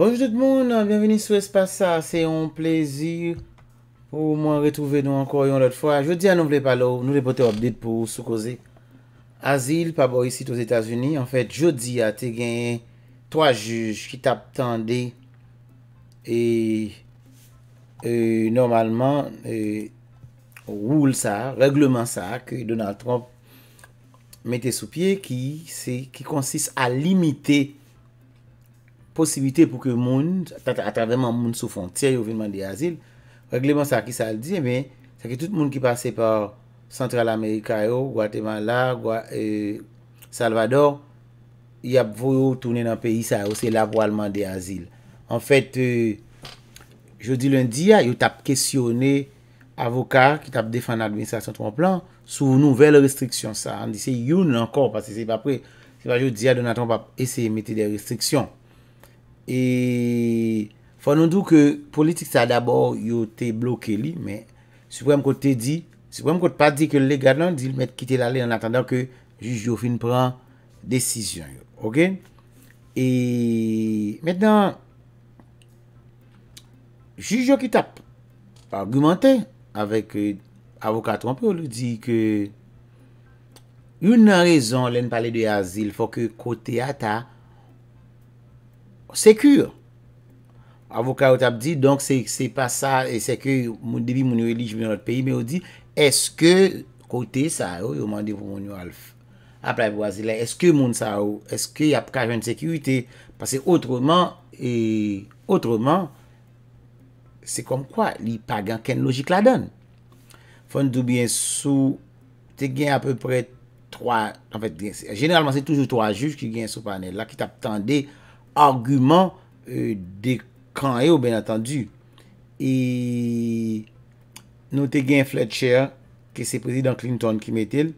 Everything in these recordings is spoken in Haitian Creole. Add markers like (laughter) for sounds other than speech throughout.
Bonjou tout moun, bienveni sou espasa, se yon plezir Ou mwen retouve nou an koryon lot fwa Jodi a nou vle palo, nou repote obdit pou sou koze Azil, pa bo yisi tou Etasuni En fet, jodi a te gen Toa juj ki tap tende E... E... normalman E... Roule sa, regleman sa Ke Donald Trump Mete sou pie ki Ki konsis a limite E... posibite pou ke moun, ata vèman moun sou fon, tè yo vèman de azil, regleman sa ki sa l di, se ke tout moun ki pase par Central America yo, Guatemala, euh, Salvador, y ap vò yo tounen nan peyi sa yo, se la vò alman de azil. En fèt, jeudi lundi ya, yo tap kestyone avokat ki tap defan nan administrasyon ton plan, sou nouvel restriksyon sa. An di se youn lankor, se pa jò di ya Donatron pap ese mette de restriksyon. E fonon dou ke politik sa d'abor yo te bloke li, men, souprèm kote te di, souprèm kote pa di ke legal nan, di l mète kite la li an atanda ke jujou fin pran desisyon yo. Ok? E, mèten, jujou ki tap argumante avèk euh, avokat trompè, pou lè di ke yon nan rezon lè n'pale de yazil, fò ke kote ata Sekur. Avokat ou tap di, donk se se pa sa, e seke moun debi moun yo elij bin anot peyi, me ou di, eske kote sa yo, yo mandi pou moun yo alf, ap la vwazile, eske moun sa yo, eske ap kajwen sekurite, pase otroman, e otroman, se kom kwa, li pa gan ken logik la don. Fon do bie sou, te gen ap peu pre, 3, genalman se toujou 3 juj, ki gen sou panel la, ki tap tende, Argument euh, eh, de kanye ou ben atan du E nou te gen Fletcher Ke se prezident Clinton ki metil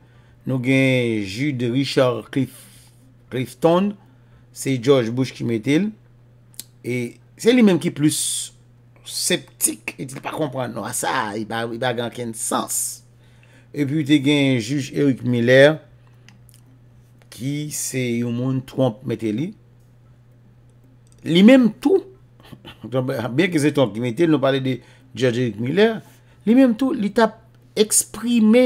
Nou gen jude Richard Clifton Se George Bush ki metil E se li menm ki plus septik E di pa kompran nou a sa I ba gan ken sens E pi te gen juge Eric Miller Ki se yon moun Trump metili Li menm tou, (laughs) bien ke se ton ki metel, nou pale de George Eric Miller, li menm tou, li ta eksprime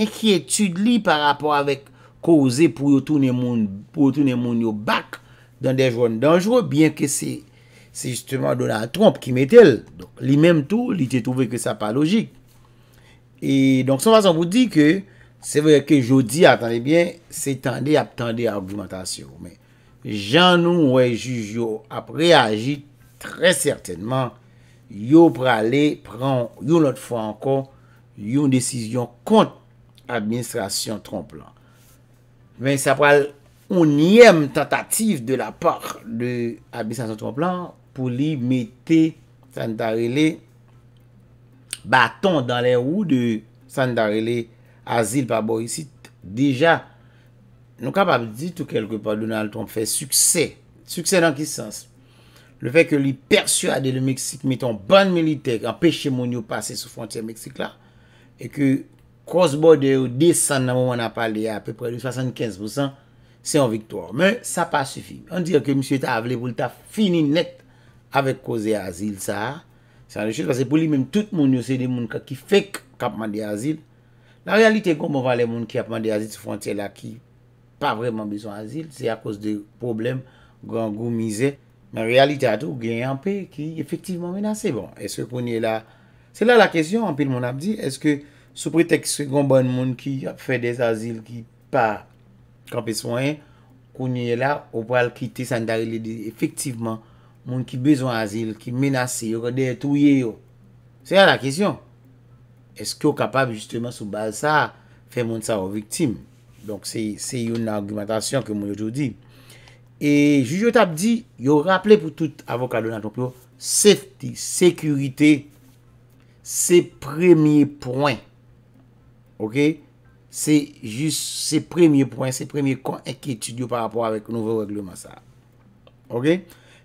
enkyetude li par rapport avek koze pou yo tou ne moun pou yo tou ne moun yo bak dan den joun danjou, bien ke se se justement Donald Trump ki metel. Li menm tou, li te touve ke sa pa logik. E donk son fason pou di ke, se vey ke jodi, atan e bien, se tende ap tende argumentasyon. Men, jan nou wè juj yo ap reagi trè certainman yo pralè pran yon not fwa ankon yon desisyon kont administrasyon tron plan. Men sa pral onyèm tatatif de la part de administrasyon tron plan pou li mette San Tarele baton dan lè ou de San Tarele azil pa borisit deja Nou kap ap dit ou kelke pa Donald Trump fè suksè. Suksè nan ki sens? Le fè ke li perswade le Meksik miton ban militek an peche moun yo pase sou frontier Meksik la e ke crossborder ou desan nan moun an apal de ya apè pre de 75% se an viktor. Men, sa pa sufi. An di an ke M. Eta avle pou li ta fini net avek koze asil sa. San le chel kase pou li menm tout moun yo se de moun ka ki fèk kapman de asil. Nan realite kon moun va le moun ki kapman de asil sou frontier la ki... pa vreman beson azil, se a kos de problem gwa ngou mize, men realite a tou, gen yon pe ki efektiveman menase, bon, eske konye la, se la la kesyon, anpe l moun ap di, eske sou pretexte gwan bon moun ki fè des azil ki pa kampes moun, konye la, ou pral kite san daril efektiveman, moun ki beson azil, ki menase, yon gwa de touye yon, se la la kesyon, eske ou kapab justement sou bal sa, fè moun sa ou viktim, Donk se yon nan argumentasyon ke moun yojou di. E jujot ap di, yo rappele pou tout avokado nan ton plou, safety, sekurite, se premiye poin. Ok? Se jis se premiye poin, se premiye kon ek etidyo par rapport avèk nouve wègleman sa. Ok?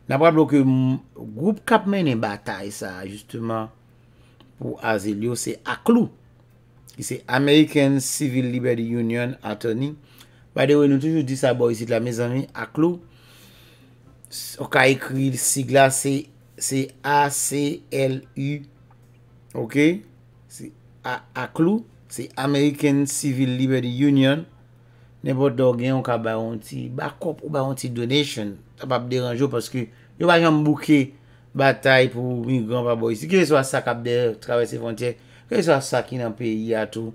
Nan wap lò ke moun, goup kapmen en batay sa, justeman pou Azelio se ak lout. I se Ameriken Civil Liberty Union atoni. By the way, nou toujou di sa boy si la mezan mi ak lou. Ou ka ekri sigla C-A-C-L-U. Ok? A klou. Se Ameriken Civil Liberty Union. Ne bot do gen ou ka baronti. Bakop ou baronti donation. A pap deranjou paske. Yo wajan mbouke batay pou mi gran pa boy si. Ki reso a sa kap deranjou traves se fontyen. Kè sa sa ki nan peyi atou.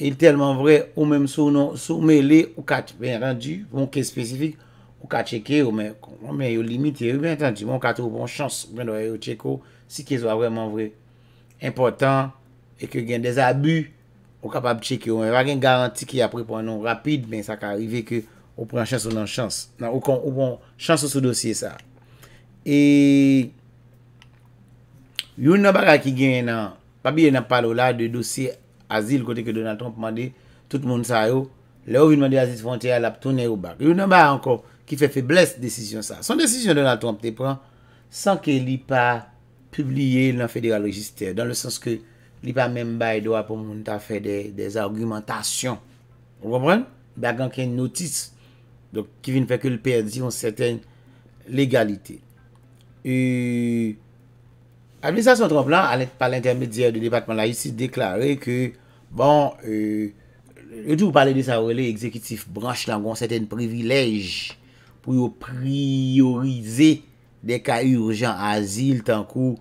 El telman vre ou menm sou nou soumele ou kat ben randu. Bon ke spesifik ou kat cheke ou men. Ou men yo limiti ou ben randu. Bon kat ou bon chans ou men doye yo cheke ou. Si ke zwa vreman vre. Importan. E ke gen dezabu. Ou kapab cheke ou men. Wa gen garanti ki apre pon nou rapide. Ben sa ka arrive ke ou pren chans ou nan chans. Nan ou kon ou bon chans ou sou dosye sa. E. Yon nan baka ki gen nan. Pa biye nan palo la de dosye azil kote ke Donald Trump mande, tout moun sa yo, le ou vi mande azil fontye alap tonye ou bak. Yon nan ba ankon ki fe feblesse desisyon sa. Son desisyon Donald Trump te pran, san ke li pa pivliye nan federal register, dan le sens ke li pa men baye do apon moun ta fe de desargumentasyon. Ou wapren? Bak anken notis, do ki vi ne fe ke l'PRD yon seten legalite. E... Avisa son tromplan, alèk pa l'intermedièr de dépatman la, yè si deklarè ke, bon, yè euh, tou pale de sa rele exekitif branche langon, setèn privilèj pou yò priorize dek a urjan azil, tankou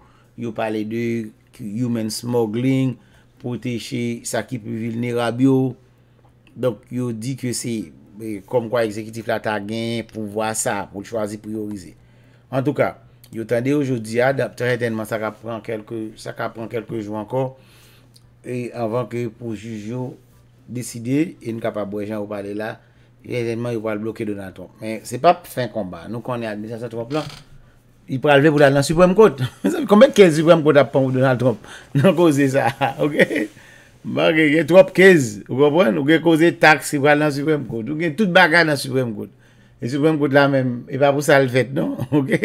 yò pale de human smuggling, proteche sa ki pou vilnerabyo. Donk, yò di ke se, euh, kom kwa exekitif la ta gen pou vwa sa, pou chwazi priorize. An tou ka, Yo tande yo jodi a, trè tenman sa ka pran kelke, sa ka pran kelke jou ankon, e avan ke pou juj yo deside, e nou ka pa boye jan ou pale la, e tenman yo pal blokè Donald Trump. Men se pa fin komban, nou konè admisyansan trop lan, i pral ve pou la lan Supreme Court. (laughs) Konwen kez Supreme Court ap pon ou Donald Trump (laughs) nan koze sa, (laughs) ok? Ban gen trop kez, ou konwen, ou gen koze taks pou la lan Supreme Court. Ou gen tout baga nan Supreme Court. Et Supreme Court la men, e pa pou salvet non, ok?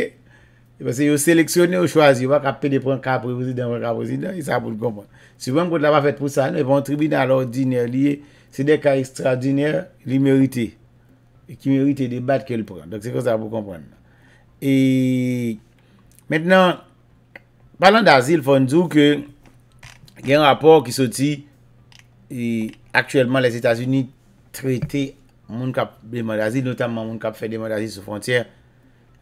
Kwa se yo seleksyonen yo chwazi, yo wak ap pede pran ka prepozit dan wak ap prepozit dan, yi sa pou l kompon. Si wèm kon la wap fèt pou sa, nou yon tribunal ordiner liye, se dek a ekstradiner, li merite. Ki merite debat ke l pran. Donk se kon sa pou l kompon. E, mètnen, palon d'azil fon djou ke gen rapor ki soti, e, aktuellement les Etats-Unis traite moun kap deman d'azil, notanman moun kap fè deman d'azil sou fontyèr,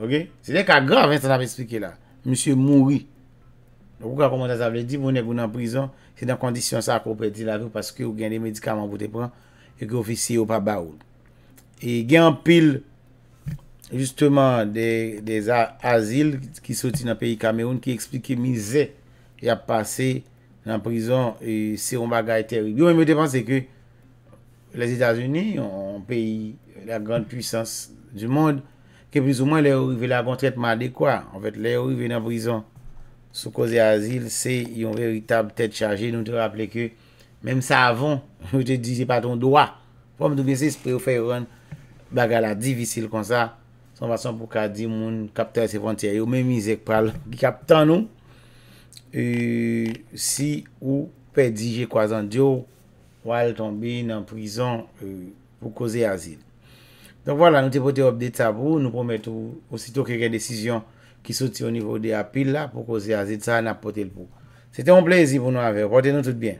Ok, se dek a grav entran ap esplike la, monsie mouri. Ou ka komanda sa vle di, mounen kou nan prizon, se nan kondisyon sa akopeti la rou, paske ou gen de medikaman pou te pran, e kou ofisye ou pa ba ou. E gen an pil, justeman de azil, ki soti nan peyi Kameyoun, ki eksplike mize, ya pase nan prizon, e se yon bagayte. Yo mwen te panse ke, les Etats-Unis, yon peyi la gran puissance du moun, ke blizouman lè ou rive la kontretman (laughs) (laughs) adekwa, en vet lè ou rive nan brison sou koze azil, se yon veritab tet chaje, nou te rappele ke, menm sa avon, nou te dije paton doa, pou mdou mwen se spre ou fey ron, baga la divisil kon sa, son vason pou ka di moun kapte a sefantia, yo menmize kpal ki kapte an nou, si ou pe dije kwa zan diyo, wale tombe nan brison euh, pou koze azil. Don wala, nou te pote obdet sa pou, nou pomet ou osito keke desisyon ki soti ou nivou de apil la pou koze azit sa na pote l pou. Sete moun plezi pou nou ave, pote nou tout bien.